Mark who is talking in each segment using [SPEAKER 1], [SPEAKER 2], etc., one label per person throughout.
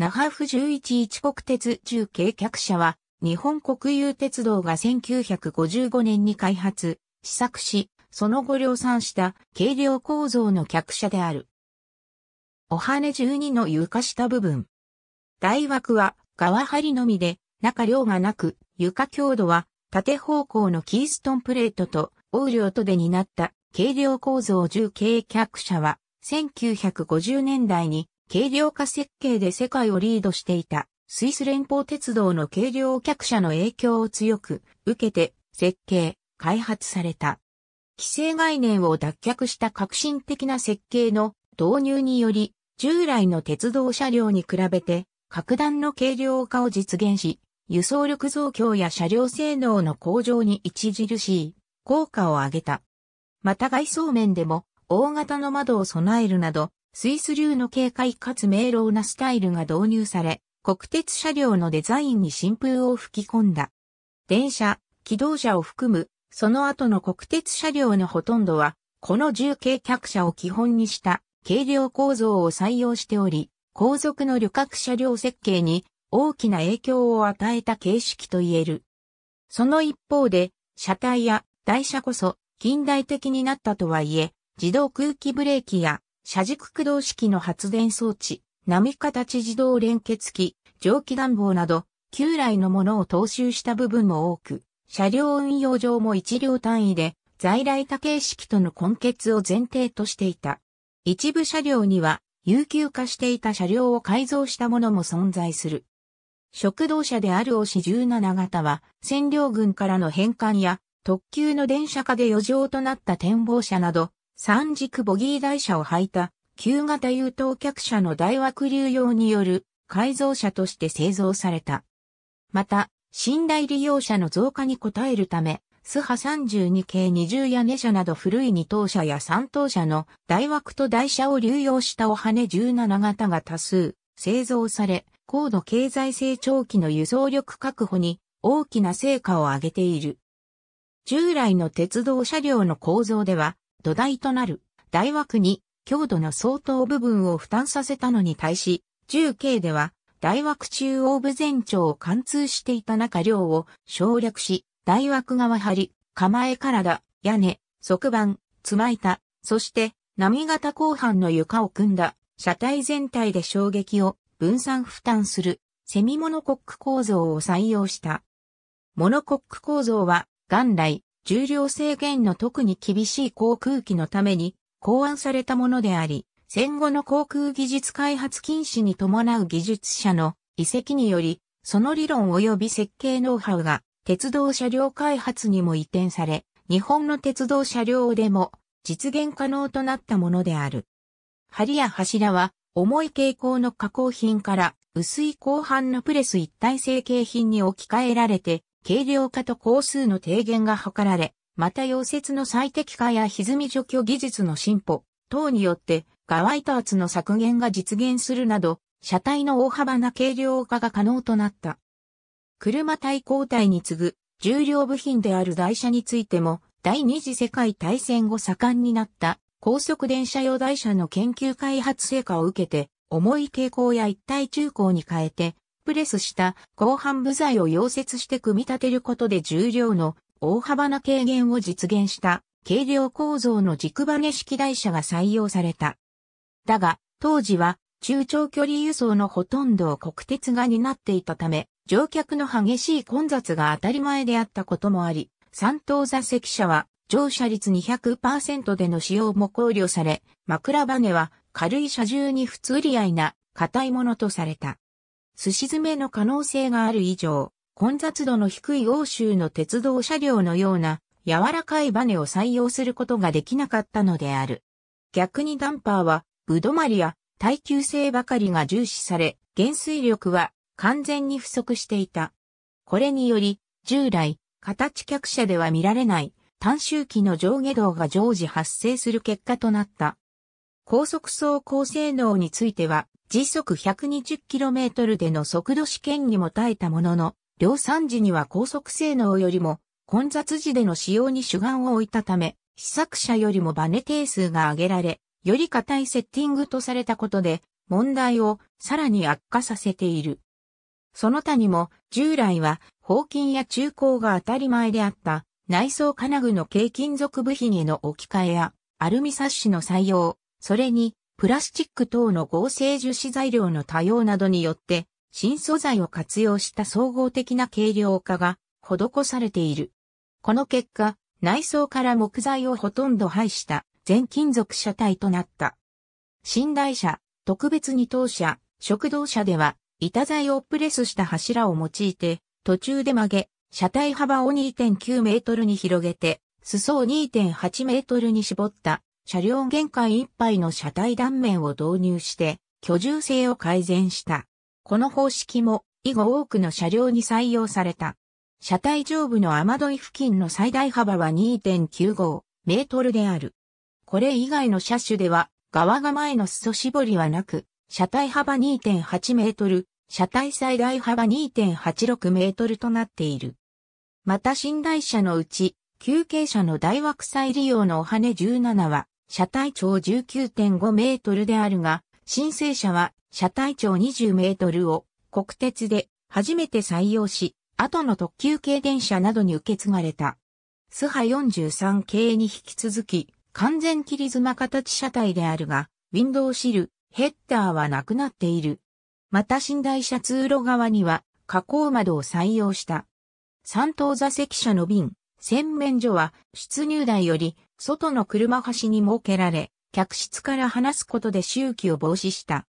[SPEAKER 1] 那覇府11国鉄中継客車は、日本国有鉄道が1955年に開発、試作し、その後量産した軽量構造の客車である。お羽12の床下部分。台枠は側張りのみで、中量がなく、床強度は縦方向のキーストンプレートと、オウとでになった軽量構造重軽客車は1950年代に軽量化設計で世界をリードしていたスイス連邦鉄道の軽量客車の影響を強く受けて設計、開発された。規制概念を脱却した革新的な設計の導入により、従来の鉄道車両に比べて、格段の軽量化を実現し、輸送力増強や車両性能の向上に著しい効果を上げた。また外装面でも大型の窓を備えるなど、スイス流の軽快かつ明朗なスタイルが導入され、国鉄車両のデザインに新風を吹き込んだ。電車、機動車を含む、その後の国鉄車両のほとんどは、この重軽客車を基本にした軽量構造を採用しており、後続の旅客車両設計に大きな影響を与えた形式と言える。その一方で、車体や台車こそ近代的になったとはいえ、自動空気ブレーキや車軸駆動式の発電装置、波形自動連結機、蒸気暖房など、旧来のものを踏襲した部分も多く、車両運用上も一両単位で、在来多形式との根結を前提としていた。一部車両には、有給化していた車両を改造したものも存在する。食堂車である押し17型は、占領軍からの返還や、特急の電車化で余剰となった展望車など、三軸ボギー台車を履いた旧型優等客車の大枠流用による改造車として製造された。また、寝台利用者の増加に応えるため、スハ32系20屋根車など古い二等車や三等車の大枠と台車を流用したお羽17型が多数製造され、高度経済成長期の輸送力確保に大きな成果を上げている。従来の鉄道車両の構造では、土台となる大枠に強度の相当部分を負担させたのに対し、重慶では大枠中央部全長を貫通していた中量を省略し、大枠側張、り、構え体、屋根、側板、つま板、そして波型後半の床を組んだ車体全体で衝撃を分散負担するセミモノコック構造を採用した。モノコック構造は元来重量制限の特に厳しい航空機のために考案されたものであり、戦後の航空技術開発禁止に伴う技術者の遺跡により、その理論及び設計ノウハウが鉄道車両開発にも移転され、日本の鉄道車両でも実現可能となったものである。梁や柱は重い傾向の加工品から薄い後半のプレス一体成形品に置き換えられて軽量化と工数の低減が図られ、また溶接の最適化や歪み除去技術の進歩等によって、ガワイタ圧の削減が実現するなど、車体の大幅な軽量化が可能となった。車体抗体に次ぐ重量部品である台車についても、第二次世界大戦後盛んになった高速電車用台車の研究開発成果を受けて、重い傾向や一体中高に変えて、プレスした後半部材を溶接して組み立てることで重量の大幅な軽減を実現した軽量構造の軸バネ式台車が採用された。だが、当時は中長距離輸送のほとんどを国鉄が担っていたため、乗客の激しい混雑が当たり前であったこともあり、三等座席車は乗車率200%での使用も考慮され、枕バネは軽い車重に不釣り合いな硬いものとされた。すし詰めの可能性がある以上、混雑度の低い欧州の鉄道車両のような柔らかいバネを採用することができなかったのである。逆にダンパーは、ぶどまりや耐久性ばかりが重視され、減衰力は完全に不足していた。これにより、従来、形客車では見られない、短周期の上下動が常時発生する結果となった。高速走行性能については、時速 120km での速度試験にも耐えたものの、量産時には高速性能よりも混雑時での使用に主眼を置いたため、試作車よりもバネ定数が上げられ、より硬いセッティングとされたことで、問題をさらに悪化させている。その他にも、従来は、包金や中高が当たり前であった、内装金具の軽金属部品への置き換えや、アルミサッシの採用、それに、プラスチック等の合成樹脂材料の多様などによって、新素材を活用した総合的な軽量化が施されている。この結果、内装から木材をほとんど排した全金属車体となった。寝台車、特別二等車、食堂車では、板材をプレスした柱を用いて、途中で曲げ、車体幅を2.9メートルに広げて、裾を2.8メートルに絞った車両限界いっぱいの車体断面を導入して、居住性を改善した。この方式も、以後多くの車両に採用された。車体上部の雨どい付近の最大幅は2.95メートルである。これ以外の車種では、側が前の裾絞りはなく、車体幅2.8メートル、車体最大幅2.86メートルとなっている。また寝台車のうち、休憩車の大枠再利用のお羽17は、車体長19.5メートルであるが、申請者は車体長20メートルを国鉄で初めて採用し、後の特急系電車などに受け継がれた。スハ43系に引き続き、完全切り妻形車体であるが、ウィンドウシル、ヘッダーはなくなっている。また寝台車通路側には、加工窓を採用した。三等座席車の便、洗面所は出入台より外の車端に設けられ、客室から離すことで周期を防止した。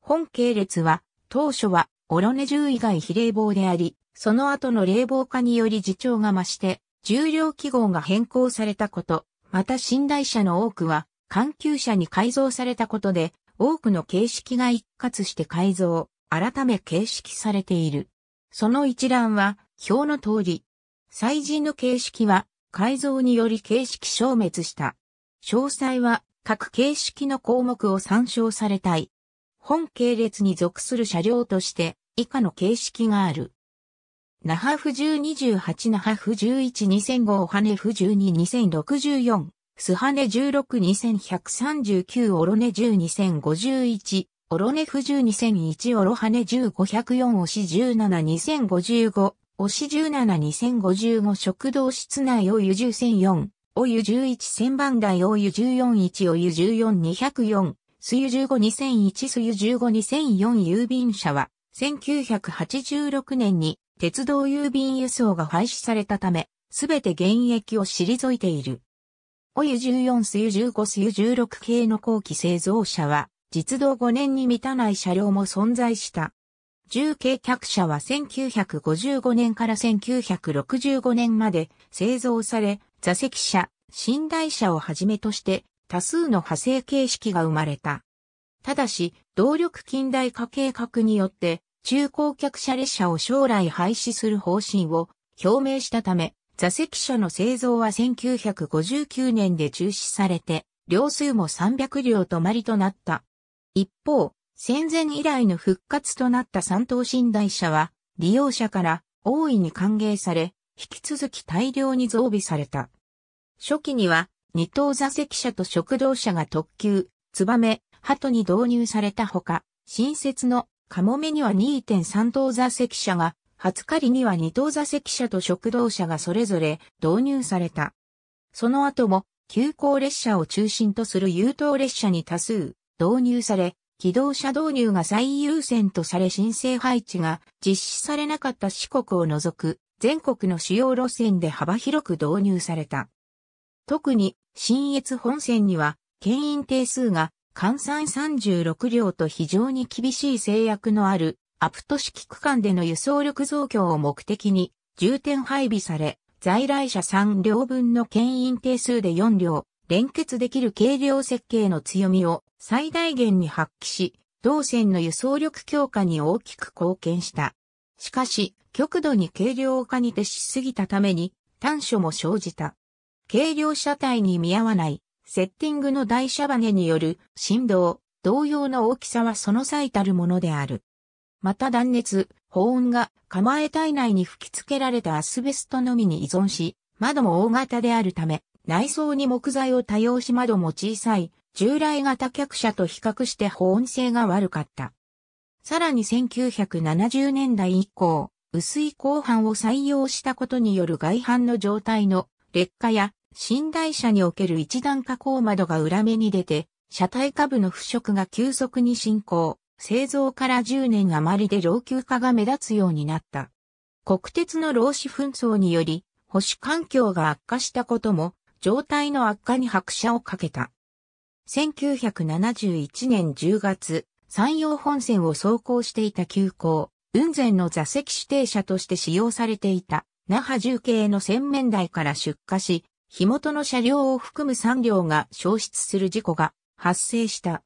[SPEAKER 1] 本系列は当初はオロネ10以外比冷房であり、その後の冷房化により自重が増して、重量記号が変更されたこと、また寝台車の多くは、環球車に改造されたことで、多くの形式が一括して改造、改め形式されている。その一覧は、表の通り、祭事の形式は改造により形式消滅した。詳細は各形式の項目を参照されたい。本系列に属する車両として以下の形式がある。那覇府1028那覇府112005羽根府122064須羽ネ162139オロネ12051オロネ府10201オロ羽根15104オ十172055押172055食堂室内お湯1 0 0 0 4お湯11000番台お湯141お湯14204、水湯15201 0水湯15204郵便車は、1986年に鉄道郵便輸送が廃止されたため、すべて現役を退いている。お湯14水湯15水湯16系の後期製造車は、実動5年に満たない車両も存在した。重軽客車は1955年から1965年まで製造され、座席車、寝台車をはじめとして多数の派生形式が生まれた。ただし、動力近代化計画によって、中高客車列車を将来廃止する方針を表明したため、座席車の製造は1959年で中止されて、両数も300両止まりとなった。一方、戦前以来の復活となった三等寝台車は、利用者から大いに歓迎され、引き続き大量に増備された。初期には、二等座席車と食堂車が特急、ツバメ、鳩に導入されたほか、新設のカモメには2.3等座席車が、初狩りには二等座席車と食堂車がそれぞれ導入された。その後も、急行列車を中心とする優等列車に多数導入され、機動車導入が最優先とされ申請配置が実施されなかった四国を除く全国の主要路線で幅広く導入された。特に新越本線には牽引定数が換算36両と非常に厳しい制約のあるアプト式区間での輸送力増強を目的に重点配備され在来車3両分の牽引定数で4両、連結できる軽量設計の強みを最大限に発揮し、同線の輸送力強化に大きく貢献した。しかし、極度に軽量化に徹しすぎたために短所も生じた。軽量車体に見合わないセッティングの台車バネによる振動、同様の大きさはその最たるものである。また断熱、保温が構え体内に吹き付けられたアスベストのみに依存し、窓も大型であるため、内装に木材を多用し窓も小さい、従来型客車と比較して保温性が悪かった。さらに1970年代以降、薄い鋼板を採用したことによる外板の状態の劣化や寝台車における一段加工窓が裏目に出て、車体下部の腐食が急速に進行、製造から10年余りで老朽化が目立つようになった。国鉄の労使紛争により、保守環境が悪化したことも状態の悪化に拍車をかけた。1971年10月、山陽本線を走行していた急行、雲仙の座席指定車として使用されていた、那覇重慶の洗面台から出火し、火元の車両を含む3両が消失する事故が発生した。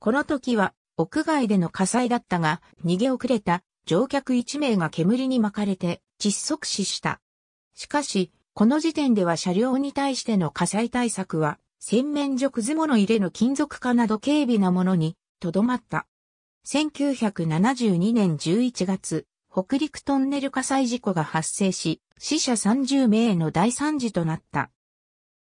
[SPEAKER 1] この時は屋外での火災だったが逃げ遅れた乗客1名が煙に巻かれて窒息死した。しかしこの時点では車両に対しての火災対策は、洗面所くず物入れの金属化など軽微なものに、とどまった。1972年11月、北陸トンネル火災事故が発生し、死者30名への大惨事となった。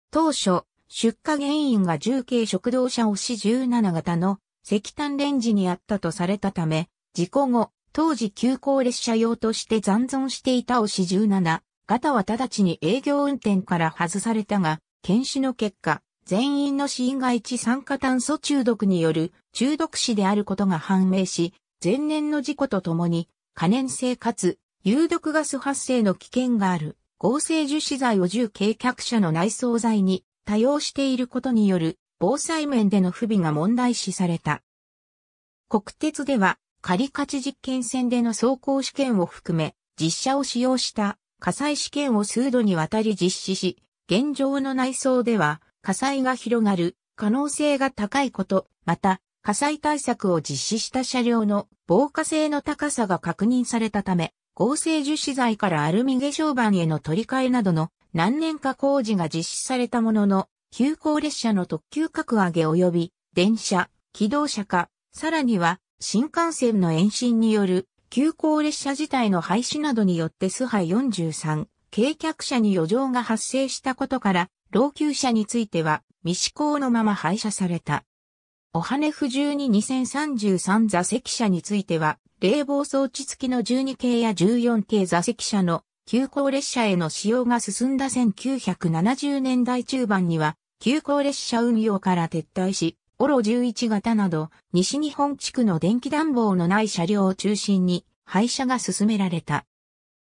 [SPEAKER 1] 当初、出火原因が重慶食堂車押し17型の石炭レンジにあったとされたため、事故後、当時急行列車用として残存していた押し17ガタは直ちに営業運転から外されたが、検視の結果、全員の死因が一酸化炭素中毒による中毒死であることが判明し、前年の事故とともに、可燃性かつ有毒ガス発生の危険がある合成樹脂剤を重軽客車の内装剤に多用していることによる防災面での不備が問題視された。国鉄では、仮価値実験線での走行試験を含め、実車を使用した火災試験を数度にわたり実施し、現状の内装では火災が広がる可能性が高いこと、また火災対策を実施した車両の防火性の高さが確認されたため、合成樹脂材からアルミ化粧板への取り替えなどの何年か工事が実施されたものの、急行列車の特急格上げ及び電車、機動車化、さらには新幹線の延伸による急行列車自体の廃止などによってスハ43、軽客車に余剰が発生したことから、老朽車については未施行のまま廃車された。お羽不十122033座席車については、冷房装置付きの12系や14系座席車の急行列車への使用が進んだ1970年代中盤には、急行列車運用から撤退し、オロ11型など、西日本地区の電気暖房のない車両を中心に、廃車が進められた。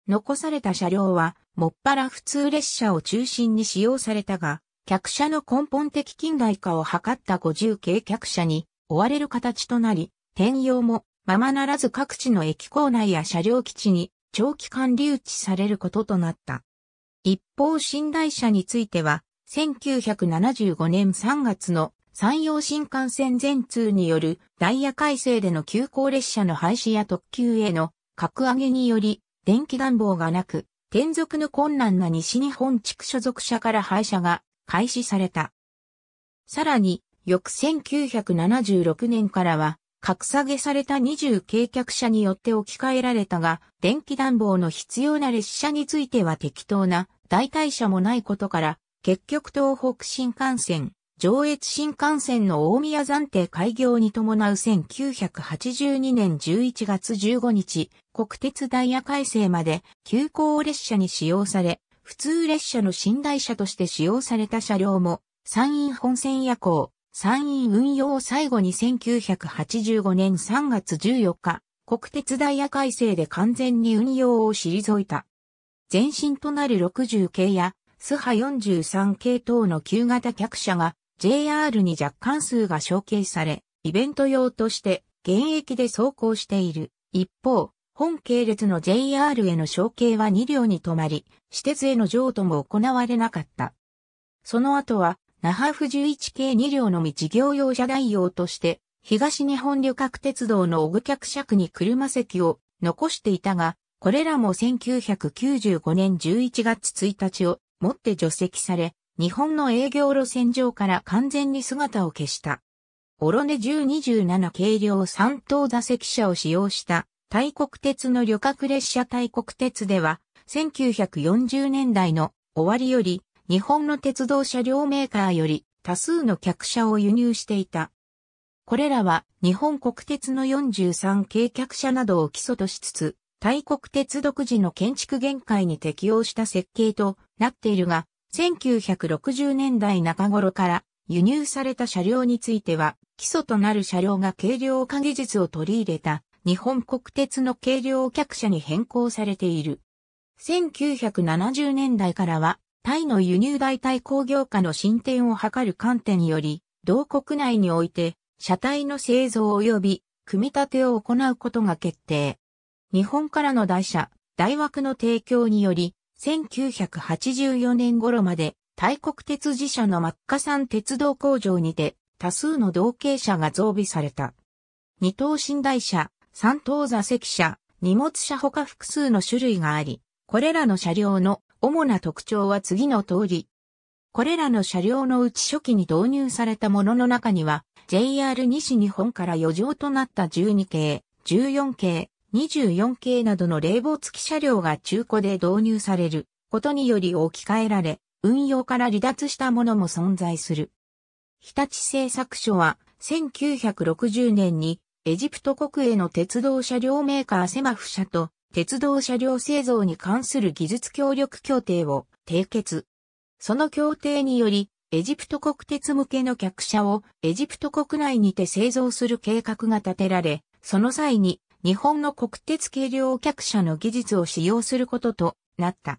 [SPEAKER 1] 残された車両は、もっぱら普通列車を中心に使用されたが、客車の根本的近代化を図った50系客車に追われる形となり、転用もままならず各地の駅構内や車両基地に長期間留置されることとなった。一方、寝台車については、1975年3月の山陽新幹線全通によるダイヤ改正での急行列車の廃止や特急への格上げにより、電気暖房がなく、転属の困難な西日本地区所属者から廃車が開始された。さらに、翌1976年からは、格下げされた20計客車によって置き換えられたが、電気暖房の必要な列車については適当な代替車もないことから、結局東北新幹線、上越新幹線の大宮暫定開業に伴う1982年11月15日、国鉄ダイヤ改正まで急行列車に使用され、普通列車の寝台車として使用された車両も、山陰本線夜行、山陰運用を最後に1985年3月14日、国鉄ダイヤ改正で完全に運用を退いた。前身となる60系や、スハ43系等の旧型客車が JR に若干数が承継され、イベント用として現役で走行している。一方、本系列の JR への承継は2両に止まり、私鉄への譲渡も行われなかった。その後は、那覇府11系2両のみ事業用車代用として、東日本旅客鉄道の小グ客尺に車席を残していたが、これらも1995年11月1日をもって除籍され、日本の営業路線上から完全に姿を消した。オロネ1027軽量3等座席車を使用した大国鉄の旅客列車大国鉄では、1940年代の終わりより、日本の鉄道車両メーカーより多数の客車を輸入していた。これらは日本国鉄の43軽客車などを基礎としつつ、大国鉄独自の建築限界に適応した設計となっているが、1960年代中頃から輸入された車両については、基礎となる車両が軽量化技術を取り入れた日本国鉄の軽量客車に変更されている。1970年代からは、タイの輸入代替工業化の進展を図る観点により、同国内において、車体の製造及び組み立てを行うことが決定。日本からの台車、台枠の提供により、1984年頃まで、大国鉄自社のマッカサン鉄道工場にて、多数の同型車が増備された。二等寝台車、三等座席車、荷物車ほか複数の種類があり、これらの車両の主な特徴は次の通り。これらの車両のうち初期に導入されたものの中には、JR 西日本から余剰となった12系、14系、24系などの冷房付き車両が中古で導入されることにより置き換えられ、運用から離脱したものも存在する。日立製作所は1960年にエジプト国営の鉄道車両メーカーセマフ社と鉄道車両製造に関する技術協力協定を締結。その協定により、エジプト国鉄向けの客車をエジプト国内にて製造する計画が立てられ、その際に日本の国鉄軽量客車の技術を使用することとなった。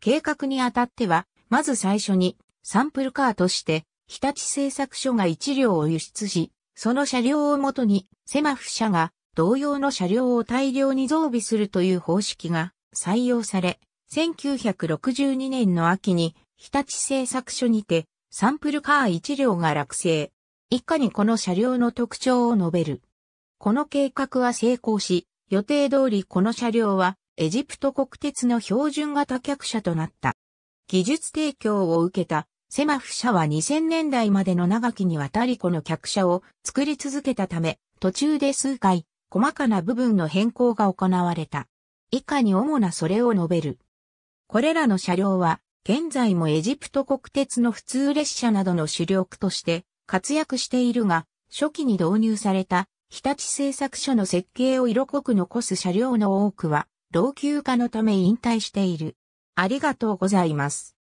[SPEAKER 1] 計画にあたっては、まず最初にサンプルカーとして日立製作所が1両を輸出し、その車両をもとにセマフ社が同様の車両を大量に増備するという方式が採用され、1962年の秋に日立製作所にてサンプルカー1両が落成。一家にこの車両の特徴を述べる。この計画は成功し、予定通りこの車両はエジプト国鉄の標準型客車となった。技術提供を受けたセマフ社は2000年代までの長きにわたりこの客車を作り続けたため、途中で数回、細かな部分の変更が行われた。以下に主なそれを述べる。これらの車両は、現在もエジプト国鉄の普通列車などの主力として活躍しているが、初期に導入された日立製作所の設計を色濃く残す車両の多くは、老朽化のため引退している。ありがとうございます。